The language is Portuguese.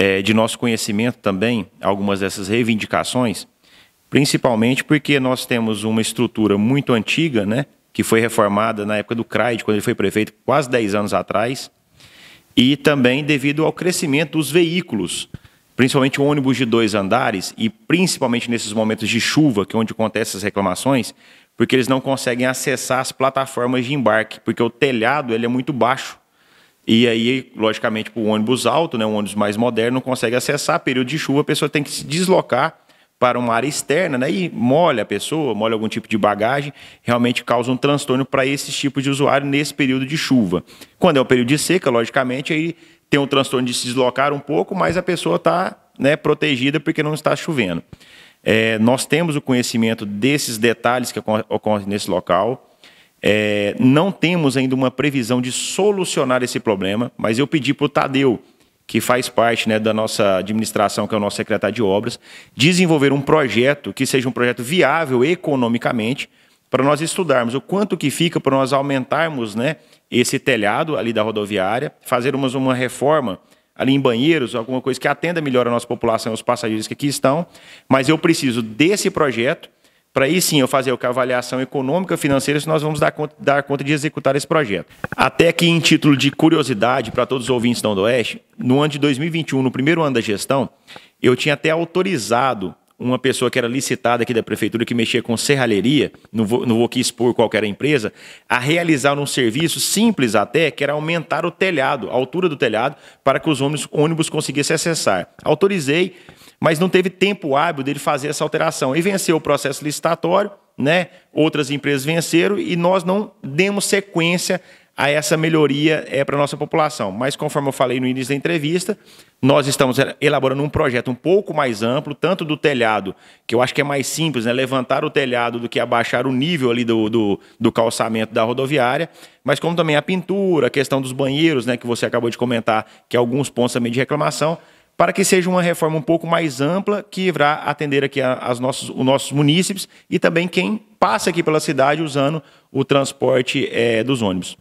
é, de nosso conhecimento também algumas dessas reivindicações, principalmente porque nós temos uma estrutura muito antiga, né, que foi reformada na época do CRAID, quando ele foi prefeito, quase 10 anos atrás, e também devido ao crescimento dos veículos, principalmente o ônibus de dois andares, e principalmente nesses momentos de chuva, que é onde acontecem essas reclamações, porque eles não conseguem acessar as plataformas de embarque, porque o telhado ele é muito baixo. E aí, logicamente, para o ônibus alto, né, um ônibus mais moderno, não consegue acessar. Período de chuva, a pessoa tem que se deslocar para uma área externa, né, e molha a pessoa, molha algum tipo de bagagem, realmente causa um transtorno para esses tipos de usuário nesse período de chuva. Quando é o período de seca, logicamente, aí tem um transtorno de se deslocar um pouco, mas a pessoa está né, protegida porque não está chovendo. É, nós temos o conhecimento desses detalhes que ocorrem nesse local. É, não temos ainda uma previsão de solucionar esse problema, mas eu pedi para o Tadeu, que faz parte né, da nossa administração, que é o nosso secretário de obras, desenvolver um projeto que seja um projeto viável economicamente para nós estudarmos o quanto que fica para nós aumentarmos né, esse telhado ali da rodoviária, fazermos uma reforma ali em banheiros, alguma coisa que atenda melhor a nossa população, os passageiros que aqui estão, mas eu preciso desse projeto para aí sim eu fazer a avaliação econômica, financeira, se nós vamos dar conta, dar conta de executar esse projeto. Até que, em título de curiosidade para todos os ouvintes do Oeste, no ano de 2021, no primeiro ano da gestão, eu tinha até autorizado uma pessoa que era licitada aqui da prefeitura, que mexia com serralheria, não vou, não vou aqui expor qualquer empresa, a realizar um serviço simples até, que era aumentar o telhado, a altura do telhado, para que os ônibus, ônibus conseguissem acessar. Autorizei, mas não teve tempo hábil dele fazer essa alteração. E venceu o processo licitatório, né? outras empresas venceram e nós não demos sequência a essa melhoria é, para a nossa população. Mas, conforme eu falei no início da entrevista, nós estamos elaborando um projeto um pouco mais amplo, tanto do telhado, que eu acho que é mais simples, né? levantar o telhado do que abaixar o nível ali do, do, do calçamento da rodoviária, mas como também a pintura, a questão dos banheiros, né, que você acabou de comentar, que alguns pontos também de reclamação, para que seja uma reforma um pouco mais ampla que irá atender aqui as nossos, os nossos munícipes e também quem passa aqui pela cidade usando o transporte é, dos ônibus.